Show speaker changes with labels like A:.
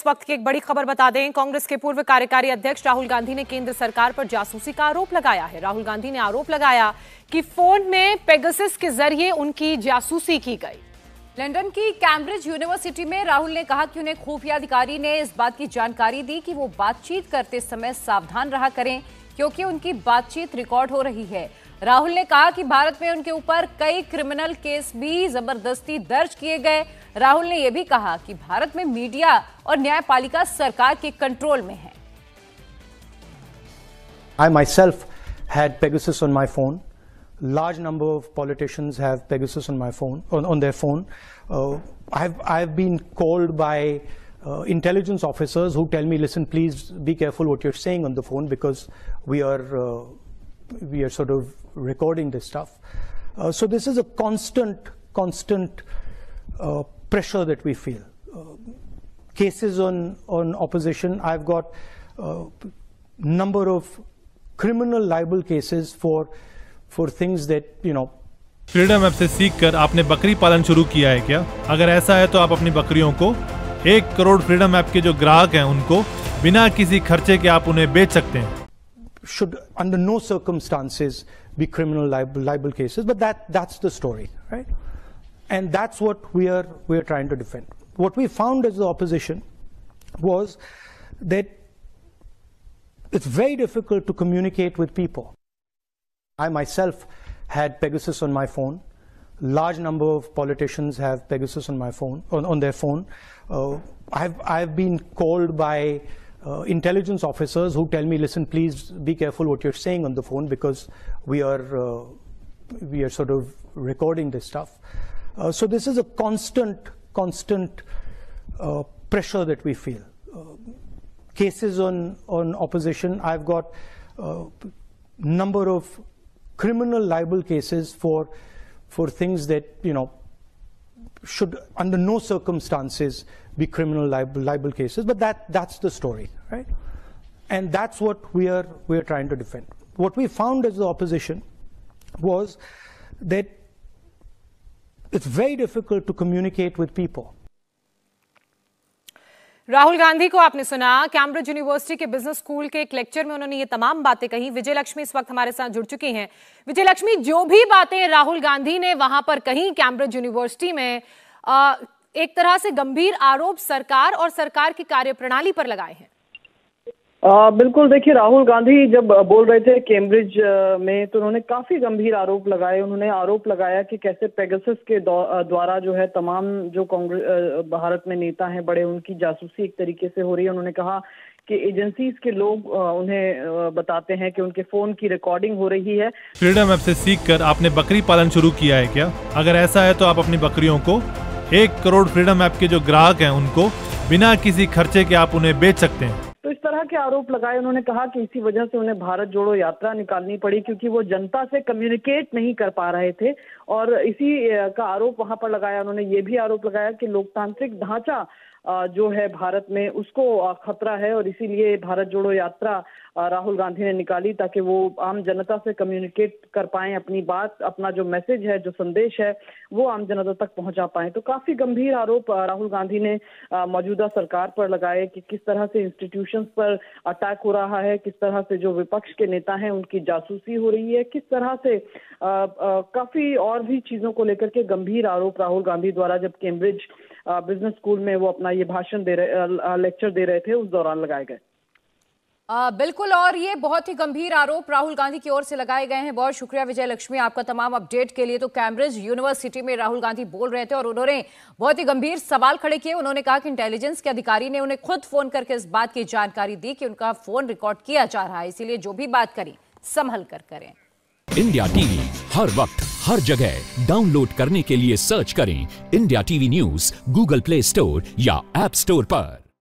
A: इस वक्त की एक बड़ी खबर बता दें कांग्रेस के पूर्व कार्यकारी अध्यक्ष राहुल गांधी ने केंद्र सरकार पर जासूसी का आरोप लगाया है राहुल गांधी ने आरोप लगाया कि फोन में पेगसिस के जरिए उनकी जासूसी की गई लंदन की कैम्ब्रिज यूनिवर्सिटी में राहुल ने कहा कि उन्हें खुफिया अधिकारी ने इस बात की जानकारी दी कि वो बातचीत करते समय सावधान रहा करें क्योंकि उनकी बातचीत रिकॉर्ड हो रही है राहुल ने कहा कि भारत में उनके ऊपर कई क्रिमिनल केस भी जबरदस्ती दर्ज किए गए राहुल ने यह भी कहा कि भारत में मीडिया और न्यायपालिका सरकार के कंट्रोल में है
B: I myself had Pegasus on my phone. Large number of politicians have Pegasus on my phone, on, on their phone. Uh, I've, I've been called by uh, intelligence officers who tell me, listen, please be careful what you're saying on the phone because we are, uh, we are sort of recording this stuff. so this is a constant, constant pressure that we feel. cases on, on opposition, I've got a number of criminal libel cases for, for things that, you know,
C: freedom app से सीखकर आपने बकरी पालन शुरू किया है क्या अगर ऐसा है तो आप अपनी बकरियों को एक करोड़ फ्रीडम ऐप के जो ग्राहक हैं उनको बिना किसी खर्चे के आप उन्हें बेच सकते हैं
B: should under no circumstances be criminal libel, libel cases but that that's the story right and that's what we are we are trying to defend. What we found as the opposition was that it's very difficult to communicate with people. I myself had Pegasus on my phone. Large number of politicians have Pegasus on my phone on, on their phone. Uh, I've I've been called by uh, intelligence officers who tell me, listen, please be careful what you're saying on the phone because we are uh, we are sort of recording this stuff. Uh, so this is a constant, constant uh, pressure that we feel. Uh, cases on, on opposition, I've got a uh, number of criminal libel cases for, for things that, you know, should under no circumstances be criminal libel, libel cases, but that, that's the story, right? And that's what we are, we are trying to defend. What we found as the opposition was that it's very difficult to communicate with people.
A: Rahul Gandhi को आपने सुना Cambridge university के business school के एक lecture में उन्होंने ये तमाम बातें कही विजय लक्ष्मी इस वक्त हमारे साथ जुड़ चुकी हैं विजय लक्ष्मी जो भी बातें राहुल गांधी ने वहां पर कही कैम्ब्रिज यूनिवर्सिटी में एक तरह से गंभीर आरोप सरकार और सरकार की कार्यप्रणाली पर लगाए हैं
D: आ, बिल्कुल देखिए राहुल गांधी जब बोल रहे थे कैम्ब्रिज में तो उन्होंने काफी गंभीर आरोप लगाए उन्होंने आरोप लगाया कि कैसे पेगसस के द्वारा जो है तमाम जो कांग्रेस भारत में नेता हैं बड़े उनकी जासूसी एक तरीके से हो रही है उन्होंने कहा कि एजेंसीज के लोग उन्हें बताते हैं कि उनके फोन की रिकॉर्डिंग हो रही है
C: फ्रीडम ऐप से सीख कर आपने बकरी पालन शुरू किया है क्या अगर ऐसा है तो आप अपनी बकरियों को एक करोड़ फ्रीडम ऐप के जो ग्राहक हैं उनको बिना किसी खर्चे के आप उन्हें बेच सकते हैं
D: तरह के आरोप लगाए उन्होंने कहा कि इसी वजह से उन्हें भारत जोड़ो यात्रा निकालनी पड़ी क्योंकि वो जनता से कम्युनिकेट नहीं कर पा रहे थे और इसी का आरोप वहां पर लगाया उन्होंने ये भी आरोप लगाया कि लोकतांत्रिक ढांचा जो है भारत में उसको खतरा है और इसीलिए भारत जोड़ो यात्रा राहुल गांधी ने निकाली ताकि वो आम जनता से कम्युनिकेट कर पाए अपनी बात अपना जो मैसेज है जो संदेश है वो आम जनता तक पहुंचा पाए तो काफी गंभीर आरोप राहुल गांधी ने मौजूदा सरकार पर लगाए कि किस तरह से इंस्टीट्यूशंस पर अटैक हो रहा है किस तरह से जो विपक्ष के नेता हैं उनकी जासूसी हो रही है किस तरह से आ, आ, काफी और भी चीजों को लेकर के गंभीर आरोप राहुल गांधी द्वारा जब कैम्ब्रिज बिजनेस स्कूल में वो अपना ये भाषण दे रहे लेक्चर दे रहे थे उस दौरान लगाए गए
A: आ, बिल्कुल और ये बहुत ही गंभीर आरोप राहुल गांधी की ओर से लगाए गए हैं बहुत शुक्रिया विजय लक्ष्मी आपका तमाम अपडेट के लिए तो कैम्ब्रिज यूनिवर्सिटी में राहुल गांधी बोल रहे थे और उन्होंने बहुत ही गंभीर सवाल खड़े किए उन्होंने कहा कि इंटेलिजेंस के अधिकारी ने उन्हें खुद फोन करके इस बात की जानकारी दी कि उनका फोन रिकॉर्ड किया जा रहा है इसीलिए जो भी बात करें संभल कर करें
B: इंडिया टीवी हर वक्त हर जगह डाउनलोड करने के लिए सर्च करें India TV news Google Play store या एप स्टोर पर